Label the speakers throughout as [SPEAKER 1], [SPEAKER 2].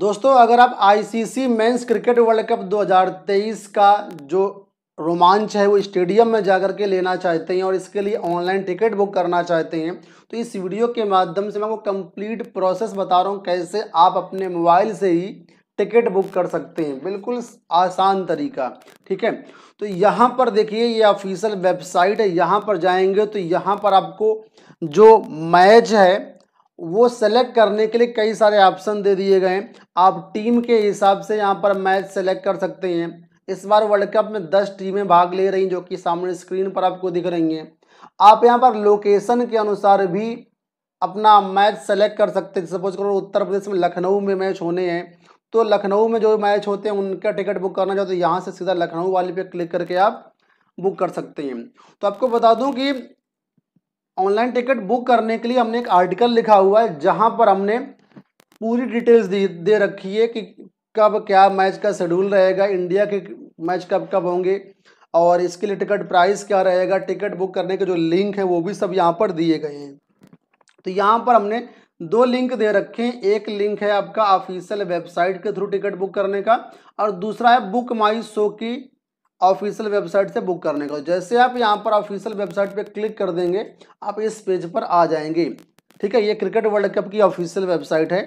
[SPEAKER 1] दोस्तों अगर आप ICC men's cricket world cup 2023 का जो रोमांच है वो स्टेडियम में जाकर के लेना चाहते हैं और इसके लिए ऑनलाइन टिकट बुक करना चाहते हैं तो इस वीडियो के माध्यम से मैं आपको कंप्लीट प्रोसेस बता रहा हूँ कैसे आप अपने मोबाइल से ही टिकट बुक कर सकते हैं बिल्कुल आसान तरीका ठीक है तो यहाँ पर देखिए ये ऑफिशियल वेबसाइट है यहाँ पर जाएंगे तो यहाँ पर आपको जो मैच है वो सेलेक्ट करने के लिए कई सारे ऑप्शन दे दिए गए हैं आप टीम के हिसाब से यहाँ पर मैच सेलेक्ट कर सकते हैं इस बार वर्ल्ड कप में दस टीमें भाग ले रही जो कि सामने स्क्रीन पर आपको दिख रही हैं आप यहाँ पर लोकेशन के अनुसार भी अपना मैच सेलेक्ट कर सकते हैं सपोज करो उत्तर प्रदेश में लखनऊ में मैच होने हैं तो लखनऊ में जो मैच होते हैं उनका टिकट बुक करना चाहते तो यहाँ से सीधा लखनऊ वाले पे क्लिक करके आप बुक कर सकते हैं तो आपको बता दूं कि ऑनलाइन टिकट बुक करने के लिए हमने एक आर्टिकल लिखा हुआ है जहाँ पर हमने पूरी डिटेल्स दे दे रखी है कि कब क्या मैच का शेड्यूल रहेगा इंडिया के मैच कब कब होंगे और इसके लिए टिकट प्राइस क्या रहेगा टिकट बुक करने के जो लिंक है वो भी सब यहाँ पर दिए गए हैं तो यहाँ पर हमने दो लिंक दे रखे हैं एक लिंक है आपका ऑफिशियल वेबसाइट के थ्रू टिकट बुक करने का और दूसरा है बुक माई शो की ऑफिशियल वेबसाइट से बुक करने का जैसे आप यहाँ पर ऑफिशियल वेबसाइट पे क्लिक कर देंगे आप इस पेज पर आ जाएंगे ठीक है ये क्रिकेट वर्ल्ड कप की ऑफिशियल वेबसाइट है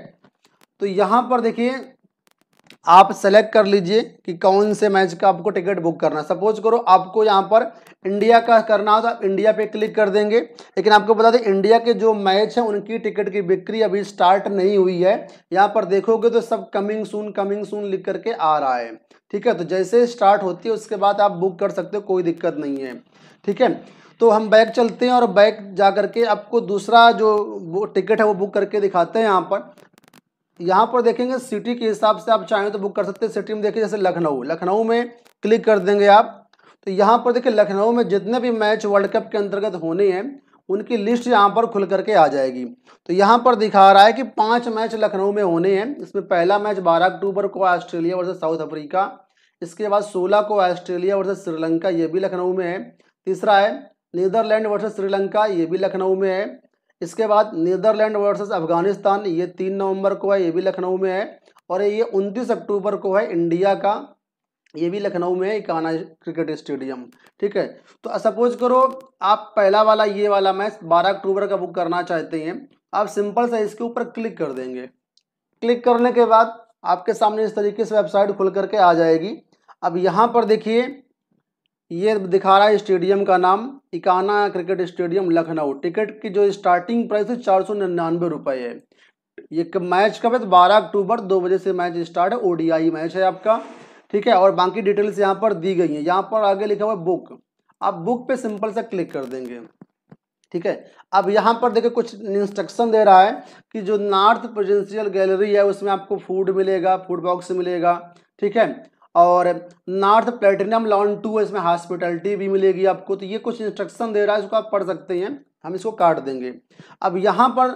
[SPEAKER 1] तो यहाँ पर देखिए आप सेलेक्ट कर लीजिए कि कौन से मैच का आपको टिकट बुक करना है सपोज करो आपको यहाँ पर इंडिया का करना हो तो आप इंडिया पे क्लिक कर देंगे लेकिन आपको बता दें इंडिया के जो मैच हैं उनकी टिकट की बिक्री अभी स्टार्ट नहीं हुई है यहाँ पर देखोगे तो सब कमिंग सून कमिंग सून लिख करके आ रहा है ठीक है तो जैसे स्टार्ट होती है उसके बाद आप बुक कर सकते हो कोई दिक्कत नहीं है ठीक है तो हम बैक चलते हैं और बैक जा करके आपको दूसरा जो टिकट है वो बुक करके दिखाते हैं यहाँ पर यहाँ पर देखेंगे सिटी के हिसाब से आप चाहें तो बुक कर सकते हैं सिटी में देखिए जैसे लखनऊ लखनऊ में क्लिक कर देंगे आप तो यहाँ पर देखिए लखनऊ में जितने भी मैच वर्ल्ड कप के अंतर्गत होने हैं उनकी लिस्ट यहाँ पर खुल करके आ जाएगी तो यहाँ पर दिखा रहा है कि पांच मैच लखनऊ में होने हैं इसमें पहला मैच 12 अक्टूबर को ऑस्ट्रेलिया वर्सेज साउथ अफ्रीका इसके बाद 16 को ऑस्ट्रेलिया वर्सेज श्रीलंका ये भी लखनऊ में है तीसरा है नीदरलैंड वर्सेज श्रीलंका ये भी लखनऊ में है इसके बाद नीदरलैंड वर्सेस अफगानिस्तान ये तीन नवंबर को है ये भी लखनऊ में है और ये उनतीस अक्टूबर को है इंडिया का ये भी लखनऊ में है इकाना क्रिकेट स्टेडियम ठीक है तो सपोज करो आप पहला वाला ये वाला मैच बारह अक्टूबर का बुक करना चाहते हैं आप सिंपल सा इसके ऊपर क्लिक कर देंगे क्लिक करने के बाद आपके सामने इस तरीके से वेबसाइट खुल करके आ जाएगी अब यहाँ पर देखिए ये दिखा रहा है स्टेडियम का नाम Ekana cricket stadium Lucknow ticket की जो स्टार्टिंग प्राइस है चार सौ निन्यानवे रुपये है ये मैच कब है तो बारह अक्टूबर दो बजे से मैच स्टार्ट है ओडीआई मैच है आपका ठीक है और बाकी डिटेल्स यहाँ पर दी गई हैं यहाँ पर आगे लिखा हुआ है बुक आप बुक पे सिंपल सा क्लिक कर देंगे ठीक है अब यहाँ पर देखिए कुछ इंस्ट्रक्शन दे रहा है कि जो नॉर्थ प्रेजेंशियल गैलरी है उसमें आपको फूड मिलेगा फूड बॉक्स मिलेगा ठीक है और नॉर्थ प्लेटिनम लॉन टू इसमें हॉस्पिटलिटी भी मिलेगी आपको तो ये कुछ इंस्ट्रक्शन दे रहा है इसको आप पढ़ सकते हैं हम इसको काट देंगे अब यहाँ पर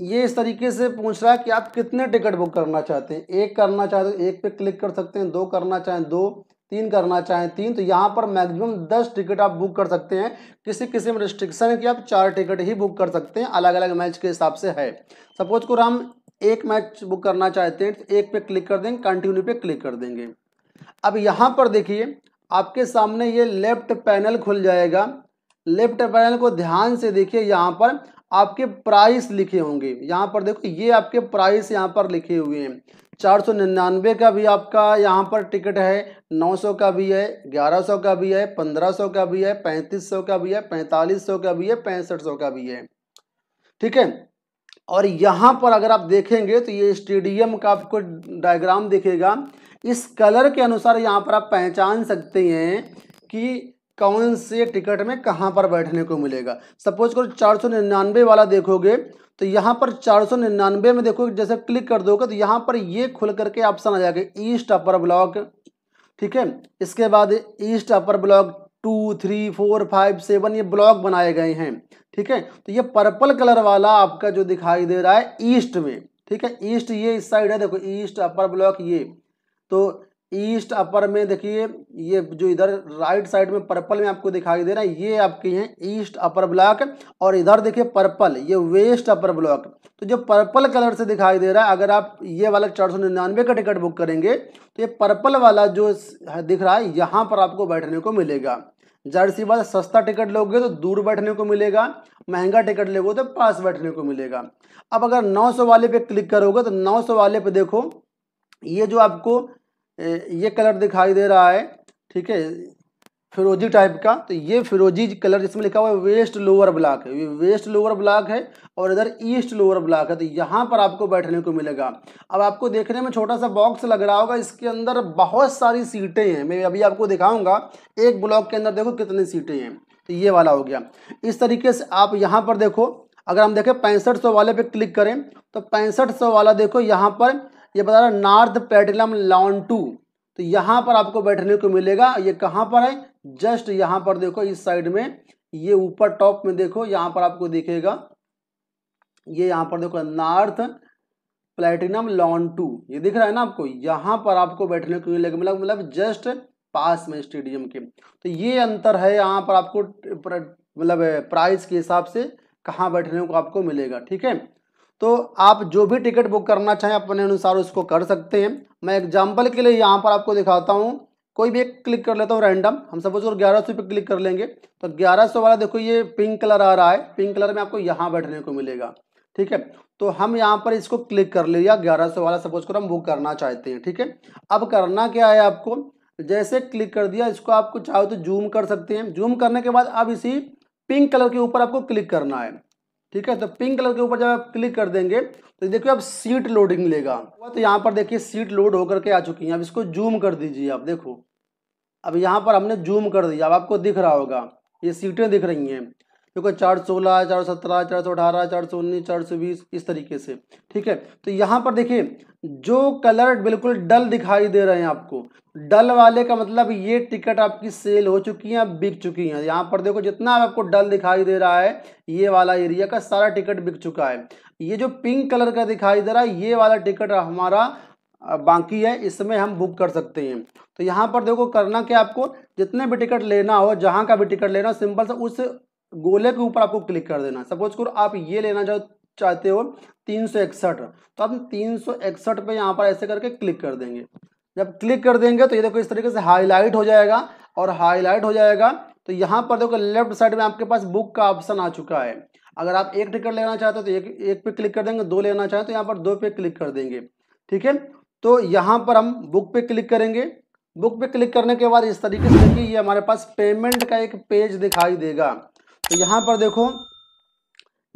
[SPEAKER 1] ये इस तरीके से पूछ रहा है कि आप कितने टिकट बुक करना चाहते हैं एक करना चाहते हैं तो एक पे क्लिक कर सकते हैं दो करना चाहें तो दो तीन करना चाहें तो तीन तो यहाँ पर मैक्सिमम दस टिकट आप बुक कर सकते हैं किसी किसी में रिस्ट्रिक्शन है कि आप चार टिकट ही बुक कर सकते हैं अलग अलग मैच के हिसाब से है सपोज को हम एक मैच बुक करना चाहते हैं तो एक पे क्लिक कर देंगे कंटिन्यू पे क्लिक कर देंगे अब यहाँ पर देखिए आपके सामने ये लेफ्ट पैनल खुल जाएगा लेफ्ट पैनल को ध्यान से देखिए यहाँ पर आपके प्राइस लिखे होंगे यहाँ पर देखो ये आपके प्राइस यहाँ पर लिखे हुए हैं चार सौ निन्यानवे का भी आपका यहाँ पर टिकट है नौ सौ का भी है ग्यारह सौ का भी है पंद्रह सौ का भी है पैंतीस सौ का भी है पैंतालीस सौ का भी है पैंसठ सौ का भी है ठीक है और यहाँ पर अगर आप देखेंगे तो ये स्टेडियम का आपको डायग्राम दिखेगा इस कलर के अनुसार यहाँ पर आप पहचान सकते हैं कि कौन से टिकट में कहाँ पर बैठने को मिलेगा सपोज करो चार सौ निन्यानवे वाला देखोगे तो यहाँ पर चार सौ निन्यानवे में देखोगे जैसे क्लिक कर दोगे तो यहाँ पर ये खुल करके ऑप्शन आ जाएगा ईस्ट अपर ब्लॉक ठीक है इसके बाद east upper block two three four five seven ये ब्लॉक बनाए गए हैं ठीक है तो ये पर्पल कलर वाला आपका जो दिखाई दे रहा है ईस्ट में ठीक है ईस्ट ये इस साइड है देखो ईस्ट अपर ब्लॉक ये तो ईस्ट अपर में देखिए ये जो इधर राइट साइड में पर्पल में आपको दिखाई दे रहा है ये आपके हैं ईस्ट अपर ब्लॉक और इधर देखिए पर्पल ये वेस्ट अपर ब्लॉक तो जो पर्पल कलर से दिखाई दे रहा है अगर आप ये वाला चार सौ निन्यानवे का टिकट बुक करेंगे तो ये पर्पल वाला जो दिख रहा है यहाँ पर आपको बैठने को मिलेगा जाहिर सी बात सस्ता टिकट लोगे तो दूर बैठने को मिलेगा महंगा टिकट लोगे तो पास बैठने को मिलेगा अब अगर सौ वाले पे क्लिक करोगे तो सौ वाले पे देखो ये जो आपको ये कलर दिखाई दे रहा है ठीक है फिरोजी टाइप का तो ये फिरोजी कलर जिसमें लिखा हुआ है वेस्ट लोअर ब्लॉक है ये वेस्ट लोअर ब्लॉक है और इधर ईस्ट लोअर ब्लॉक है तो यहाँ पर आपको बैठने को मिलेगा अब आपको देखने में छोटा सा बॉक्स लग रहा होगा इसके अंदर बहुत सारी सीटें हैं मैं अभी आपको दिखाऊंगा एक ब्लॉक के अंदर देखो कितनी सीटें हैं तो ये वाला हो गया इस तरीके से आप यहाँ पर देखो अगर हम देखें पैंसठ वाले पर क्लिक करें तो पैंसठ वाला देखो यहाँ पर ये बता रहा है नॉर्थ पेडिलम लॉन टू तो यहाँ पर आपको बैठने को मिलेगा ये कहाँ पर है जस्ट यहाँ पर देखो इस साइड में ये ऊपर टॉप में देखो यहाँ पर आपको दिखेगा ये यहाँ पर देखो नॉर्थ प्लेटिनम लॉन टू ये दिख रहा है ना आपको यहाँ पर आपको बैठने को मिलेगा मतलब मतलब जस्ट पास में स्टेडियम के तो ये अंतर है यहाँ पर आपको मतलब प्राइस के हिसाब से कहाँ बैठने को आपको मिलेगा ठीक है तो आप जो भी टिकट बुक करना चाहें अपने अनुसार उसको कर सकते हैं मैं एग्जाम्पल के लिए यहाँ पर आपको दिखाता हूँ कोई भी एक क्लिक कर लेता हूँ रैंडम हम सपोज कर ग्यारह सौ क्लिक कर लेंगे तो ग्यारह सौ वाला देखो ये पिंक कलर आ रहा है पिंक कलर में आपको यहाँ बैठने को मिलेगा ठीक है तो हम यहाँ पर इसको क्लिक कर लिया ग्यारह सौ वाला सपोज कर हम बुक करना चाहते हैं ठीक है अब करना क्या है आपको जैसे क्लिक कर दिया इसको आपको चाहो तो जूम कर सकते हैं जूम करने के बाद अब इसी पिंक कलर के ऊपर आपको क्लिक करना है ठीक है तो पिंक कलर के ऊपर जब आप क्लिक कर देंगे तो देखिए अब सीट लोडिंग मिलेगा तो यहाँ पर देखिए सीट लोड होकर के आ चुकी हैं अब इसको जूम कर दीजिए आप देखो अब यहाँ पर हमने जूम कर दिया अब आपको दिख रहा होगा ये सीटें दिख रही हैं क्योंकि चार सौ सोलह चार सौ सत्रह चार सौ अठारह चार सौ उन्नीस चार सौ बीस इस तरीके से ठीक है तो यहाँ पर देखिए जो कलर बिल्कुल डल दिखाई दे रहे हैं आपको डल वाले का मतलब ये टिकट आपकी सेल हो चुकी है बिक चुकी हैं यहाँ पर देखो जितना आपको डल दिखाई दे रहा है ये वाला एरिया का सारा टिकट बिक चुका है ये जो पिंक कलर का दिखाई दे रहा है ये वाला टिकट हमारा बाकी है इसमें हम बुक कर सकते हैं तो यहाँ पर देखो करना क्या आपको जितने भी टिकट लेना हो जहाँ का भी टिकट लेना हो सिंपल सा उस गोले के ऊपर आपको क्लिक कर देना है सपोज करो आप ये लेना चाहो चाहते हो तीन सौ इकसठ तो आप तीन सौ इकसठ पे यहाँ पर ऐसे करके क्लिक कर देंगे जब क्लिक कर देंगे तो ये देखो इस तरीके से हाईलाइट हो जाएगा और हाईलाइट हो जाएगा तो यहाँ पर देखो लेफ्ट साइड में आपके पास बुक का ऑप्शन आ चुका है अगर आप एक टिकट लेना चाहते हो तो एक एक पे क्लिक कर देंगे दो लेना चाहें तो यहाँ पर दो पे क्लिक कर देंगे ठीक है तो यहाँ पर हम बुक पे क्लिक करेंगे बुक पे क्लिक करने के बाद इस तरीके से देखिए ये हमारे पास पेमेंट का एक पेज दिखाई देगा तो यहाँ पर देखो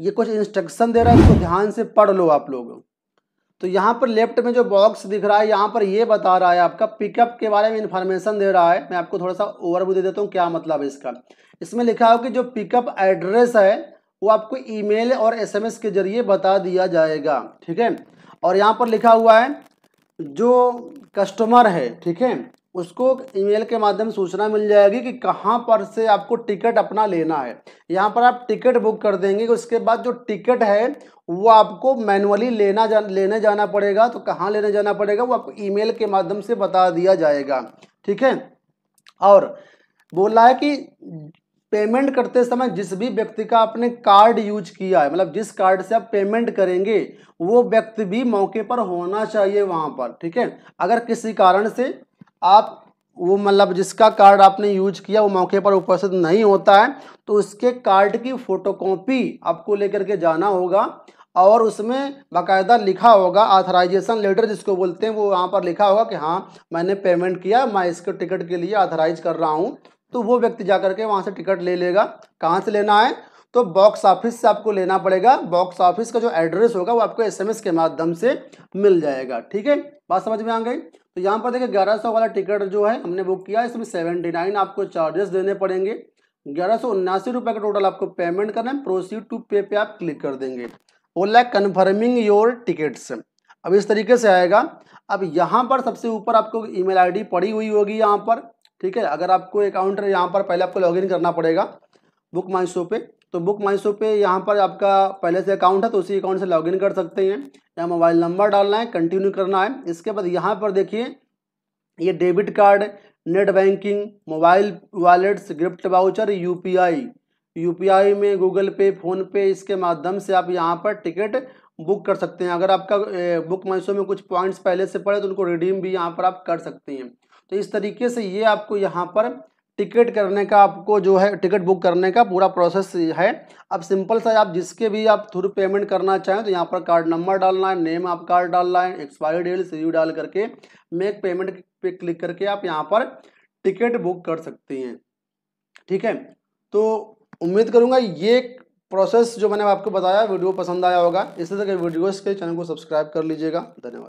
[SPEAKER 1] ये कुछ इंस्ट्रक्शन दे रहा है इसको ध्यान से पढ़ लो आप लोग तो यहाँ पर लेफ्ट में जो बॉक्स दिख रहा है यहाँ पर ये बता रहा है आपका पिकअप के बारे में इन्फॉर्मेशन दे रहा है मैं आपको थोड़ा सा ओवरव्यू दे देता हूँ क्या मतलब है इसका इसमें लिखा हो कि जो पिकअप एड्रेस है वो आपको ईमेल और एसएमएस के जरिए बता दिया जाएगा ठीक है और यहाँ पर लिखा हुआ है जो कस्टमर है ठीक है उसको ईमेल के माध्यम सूचना मिल जाएगी कि कहाँ पर से आपको टिकट अपना लेना है यहाँ पर आप टिकट बुक कर देंगे उसके बाद जो टिकट है वो आपको मैनुअली लेना जा लेने जाना पड़ेगा तो कहाँ लेने जाना पड़ेगा वो आपको ईमेल के माध्यम से बता दिया जाएगा ठीक है और बोला है कि पेमेंट करते समय जिस भी व्यक्ति का आपने कार्ड यूज किया है मतलब जिस कार्ड से आप पेमेंट करेंगे वो व्यक्ति भी मौके पर होना चाहिए वहाँ पर ठीक है अगर किसी कारण से आप वो मतलब जिसका कार्ड आपने यूज किया वो मौके पर उपस्थित नहीं होता है तो उसके कार्ड की फोटोकॉपी आपको लेकर के जाना होगा और उसमें बाकायदा लिखा होगा ऑथराइजेशन लेटर जिसको बोलते हैं वो वहाँ पर लिखा होगा कि हाँ मैंने पेमेंट किया मैं इसके टिकट के लिए ऑथराइज कर रहा हूँ तो वो व्यक्ति जा करके वहाँ से टिकट ले लेगा कहाँ से लेना है तो बॉक्स ऑफिस से आपको लेना पड़ेगा बॉक्स ऑफिस का जो एड्रेस होगा वो आपको एसएमएस के माध्यम से मिल जाएगा ठीक है बात समझ में आ गई तो यहाँ पर देखिए ग्यारह सौ वाला टिकट जो है हमने बुक किया इसमें सेवेंटी नाइन आपको चार्जेस देने पड़ेंगे ग्यारह सौ उन्यासी रुपये का टोटल आपको पेमेंट करना है प्रोसीड टू पे पे आप क्लिक कर देंगे ओला कन्फर्मिंग योर टिकट्स अब इस तरीके से आएगा अब यहाँ पर सबसे ऊपर आपको आई डी पड़ी हुई होगी यहाँ पर ठीक है अगर आपको अकाउंट यहाँ पर पहले आपको इन करना पड़ेगा बुक माई शो पे तो बुक माई शो पे यहाँ पर आपका पहले से अकाउंट है तो उसी अकाउंट से लॉगिन कर सकते हैं या मोबाइल नंबर डालना है कंटिन्यू करना है इसके बाद यहाँ पर देखिए ये debit card net banking mobile wallets gift voucher UPI UPI में गूगल पे फ़ोन पे इसके माध्यम से आप यहाँ पर टिकट बुक कर सकते हैं अगर आपका बुक माइशो में कुछ पॉइंट्स पहले से पड़े तो उनको रिडीम भी यहाँ पर आप कर सकते हैं तो इस तरीके से ये आपको यहाँ पर टिकट करने का आपको जो है टिकट बुक करने का पूरा प्रोसेस है अब सिंपल सा आप जिसके भी आप थ्रू पेमेंट करना चाहें तो यहाँ पर कार्ड नंबर डालना है नेम आप कार्ड डालना है एक्सपायरी डेट सी डाल करके मेक पेमेंट पे क्लिक करके आप यहाँ पर टिकट बुक कर सकती हैं ठीक है तो उम्मीद करूँगा ये प्रोसेस जो मैंने आपको बताया वीडियो पसंद आया होगा इसी तरह के वीडियोज़ के चैनल को सब्सक्राइब कर लीजिएगा धन्यवाद